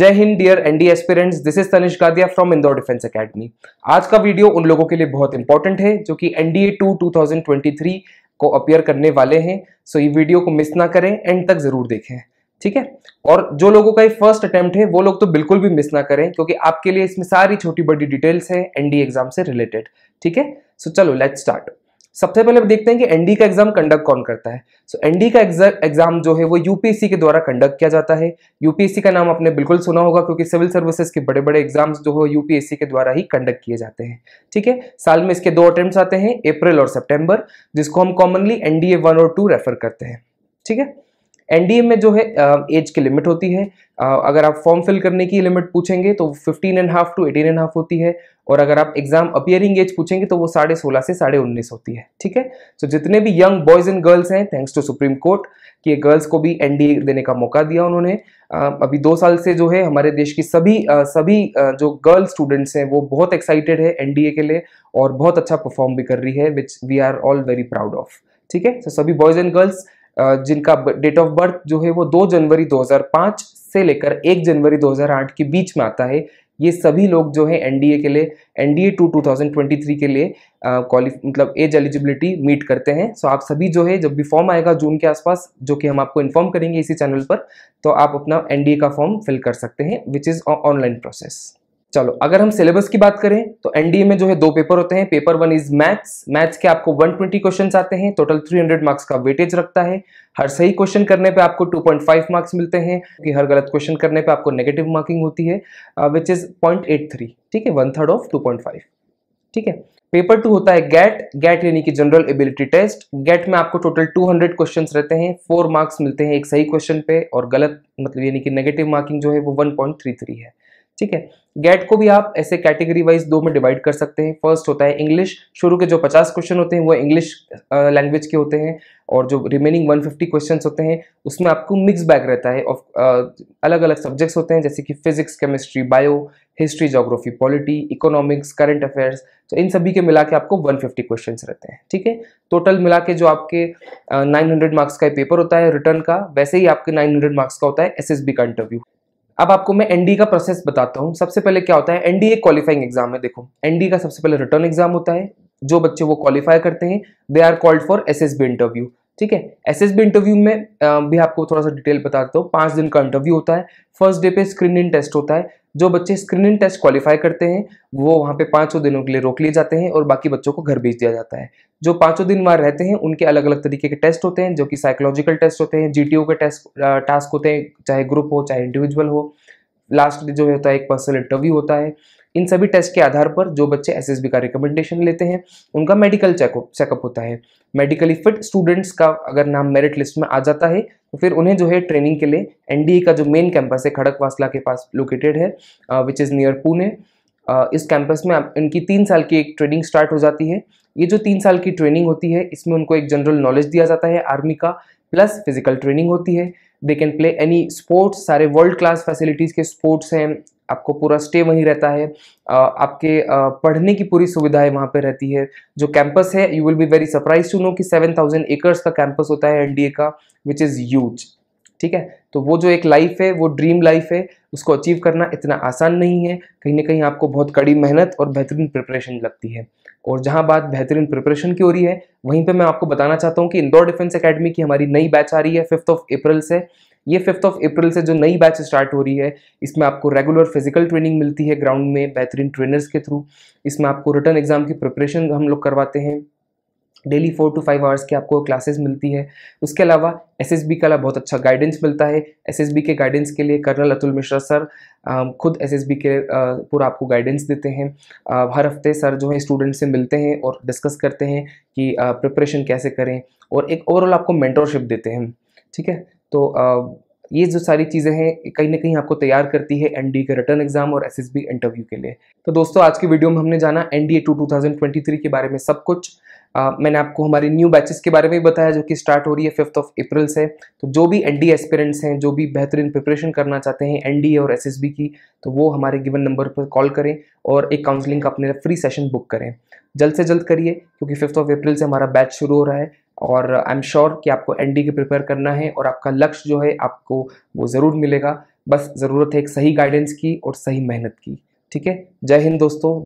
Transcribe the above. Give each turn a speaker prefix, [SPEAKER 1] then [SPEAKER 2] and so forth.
[SPEAKER 1] जय हिंद dear ND aspirants this is Tanish Gadia from Indore defence academy आज का वीडियो उन लोगों के लिए बहुत इंपॉर्टेंट है जो कि एनडीए टू 2023 को अपियर करने वाले हैं सो so, ये वीडियो को मिस ना करें एंड तक जरूर देखें ठीक है और जो लोगों का ये फर्स्ट अटेम्प्ट है वो लोग तो बिल्कुल भी मिस ना करें क्योंकि आपके लिए इसमें सारी छोटी बड़ी डिटेल्स है एनडीए एग्जाम से रिलेटेड ठीक है सो चलो लेट स्टार्ट सबसे पहले देखते हैं कि एनडी का एग्जाम कंडक्ट कौन करता है सो so, एनडी का एग्जाम जो है वो यूपीएससी के द्वारा कंडक्ट किया जाता है यूपीएससी का नाम आपने बिल्कुल सुना होगा क्योंकि सिविल सर्विसेज के बड़े बड़े एग्जाम्स जो है यूपीएससी के द्वारा ही कंडक्ट किए जाते हैं ठीक है साल में इसके दो अटेम्प्ट आते हैं अप्रैल और सेप्टेम्बर जिसको हम कॉमनली एनडीए वन और टू रेफर करते हैं ठीक है एनडीए में जो है एज की लिमिट होती है अगर आप फॉर्म फिल करने की लिमिट पूछेंगे तो fifteen and half to eighteen and half होती है और अगर आप एग्जाम अपियरिंग एज पूछेंगे तो वो साढ़े सोलह से साढ़े उन्नीस होती है ठीक है सो जितने भी यंग बॉयज एंड गर्ल्स हैं थैंक्स टू सुप्रीम कोर्ट कि गर्ल्स को भी एनडीए देने का मौका दिया उन्होंने अभी दो साल से जो है हमारे देश की सभी सभी जो गर्ल स्टूडेंट्स हैं वो बहुत एक्साइटेड है एनडीए के लिए और बहुत अच्छा परफॉर्म भी कर रही है which we are all very proud of ठीक है सो सभी बॉयज एंड गर्ल्स जिनका डेट ऑफ बर्थ जो है वो 2 जनवरी 2005 से लेकर 1 जनवरी 2008 के बीच में आता है ये सभी लोग जो है एनडीए के लिए एनडीए टू 2023 के लिए क्वालिफ मतलब एज एलिजिबिलिटी मीट करते हैं सो आप सभी जो है जब भी फॉर्म आएगा जून के आसपास जो कि हम आपको इन्फॉर्म करेंगे इसी चैनल पर तो आप अपना एनडीए का फॉर्म फिल कर सकते हैं विच इज़ ऑनलाइन प्रोसेस चलो अगर हम सिलेबस की बात करें तो एनडीए में जो है दो पेपर होते हैं paper one is maths maths के आपको 120 क्वेश्चन आते हैं टोटल 300 मार्क्स का वेटेज रखता है हर सही क्वेश्चन करने पे आपको 2.5 मार्क्स मिलते हैं कि हर गलत क्वेश्चन करने पे आपको नेगेटिव मार्किंग होती है विच इज पॉइंट ठीक है वन थर्ड ऑफ टू ठीक है पेपर टू होता है गैट गैट यानी कि जनरल एबिलिटी टेस्ट गैट में आपको टोटल 200 क्वेश्चन रहते हैं फोर मार्क्स मिलते हैं एक सही क्वेश्चन पे और गलत मतलब यानी कि नेगेटिव मार्किंग जो है वो 1.33 है ठीक है गेट को भी आप ऐसे कैटेगरी वाइज दो में डिवाइड कर सकते हैं फर्स्ट होता है इंग्लिश शुरू के जो 50 क्वेश्चन होते हैं वो इंग्लिश लैंग्वेज के होते हैं और जो रिमेनिंग 150 क्वेश्चन होते हैं उसमें आपको मिक्स बैग रहता है ऑफ अलग अलग सब्जेक्ट्स होते हैं जैसे कि physics chemistry bio history geography polity economics current affairs तो इन सभी के मिला के आपको 150 क्वेश्चन रहते हैं ठीक है टोटल मिला के जो आपके नाइन 900 मार्क्स का पेपर होता है रिटर्न का वैसे ही आपके 900 मार्क्स का होता है एसएसबी का इंटरव्यू अब आपको मैं एनडी का प्रोसेस बताता हूँ सबसे पहले क्या होता है एनडी एक क्वालिफाइंग एग्जाम है देखो एनडी का सबसे पहले रिटर्न एग्जाम होता है जो बच्चे वो क्वालिफाई करते हैं they are called for S S B interview ठीक है एस एस बी इंटरव्यू में भी आपको थोड़ा सा डिटेल बताता हूँ पांच दिन का इंटरव्यू होता है फर्स्ट डे पे स्क्रीनिंग टेस्ट होता है जो बच्चे स्क्रीनिंग टेस्ट क्वालिफाई करते हैं वो वहाँ पे पाँचों दिनों के लिए रोक लिए जाते हैं और बाकी बच्चों को घर भेज दिया जाता है जो पाँचों दिन वहाँ रहते हैं उनके अलग अलग तरीके के टेस्ट होते हैं जो कि साइकोलॉजिकल टेस्ट होते हैं जी के टेस्ट टास्क होते हैं चाहे ग्रुप हो चाहे इंडिविजुअल हो लास्ट जो होता है एक पर्सनल इंटरव्यू होता है इन सभी टेस्ट के आधार पर जो बच्चे एस का रिकमेंडेशन लेते हैं उनका मेडिकल चेकअप चेकअप होता है मेडिकली फिट स्टूडेंट्स का अगर नाम मेरिट लिस्ट में आ जाता है तो फिर उन्हें जो है ट्रेनिंग के लिए एनडीए का जो मेन कैंपस है खड़कवासला के पास लोकेटेड है विच इज़ नियर पुणे इस कैंपस में इनकी तीन साल की एक ट्रेनिंग स्टार्ट हो जाती है ये जो तीन साल की ट्रेनिंग होती है इसमें उनको एक जनरल नॉलेज दिया जाता है आर्मी का प्लस फिजिकल ट्रेनिंग होती है they can play any sports सारे वर्ल्ड क्लास फैसिलिटीज़ के स्पोर्ट्स हैं आपको पूरा स्टे वहीं रहता है आपके पढ़ने की पूरी सुविधाएं वहां पर रहती है जो कैंपस है you will be very surprise to know कि 7000 एकर्स का कैंपस होता है एनडीए का विच इज़ यूज ठीक है तो वो जो एक लाइफ है वो ड्रीम लाइफ है उसको अचीव करना इतना आसान नहीं है कहीं ना कहीं आपको बहुत कड़ी मेहनत और बेहतरीन प्रिपरेशन लगती है और जहां बात बेहतरीन प्रिपरेशन की हो रही है वहीं पे मैं आपको बताना चाहता हूँ कि इंदौर डिफेंस एकेडमी की हमारी नई बैच आ रही है फिफ्थ ऑफ अप्रैल से ये फिफ्थ ऑफ अप्रैल से जो नई बैच स्टार्ट हो रही है इसमें आपको रेगुलर फिजिकल ट्रेनिंग मिलती है ग्राउंड में बेहतरीन ट्रेनर्स के थ्रू इसमें आपको रिटर्न एग्जाम की प्रिपरेशन हम लोग करवाते हैं daily four to five hours की आपको क्लासेस मिलती है उसके अलावा एसएसबी का बहुत अच्छा गाइडेंस मिलता है एसएसबी के गाइडेंस के लिए कर्नल अतुल मिश्रा सर खुद एसएसबी के पूरा आपको गाइडेंस देते हैं हर हफ्ते सर जो है स्टूडेंट से मिलते हैं और डिस्कस करते हैं कि प्रिपरेशन कैसे करें और एक ओवरऑल आपको मेंटोरशिप देते हैं ठीक है तो ये जो सारी चीज़ें हैं कहीं ना कहीं आपको तैयार करती है एन के रिटर्न एग्जाम और एस इंटरव्यू के लिए तो दोस्तों आज की वीडियो में हमने जाना एन डी टू के बारे में सब कुछ आ, मैंने आपको हमारे न्यू बैचेस के बारे में भी बताया जो कि स्टार्ट हो रही है फिफ्थ ऑफ अप्रैल से तो जो भी एन डी एस्पिरेंट्स हैं जो भी बेहतरीन प्रिपरेशन करना चाहते हैं एन और एस की तो वो हमारे गिवन नंबर पर कॉल करें और एक काउंसलिंग का अपने फ्री सेशन बुक करें जल्द से जल्द करिए क्योंकि फिफ्थ ऑफ अप्रैल से हमारा बैच शुरू हो रहा है और आई एम श्योर कि आपको एन के प्रिपेयर करना है और आपका लक्ष्य जो है आपको वो ज़रूर मिलेगा बस ज़रूरत है एक सही गाइडेंस की और सही मेहनत की ठीक है जय हिंद दोस्तों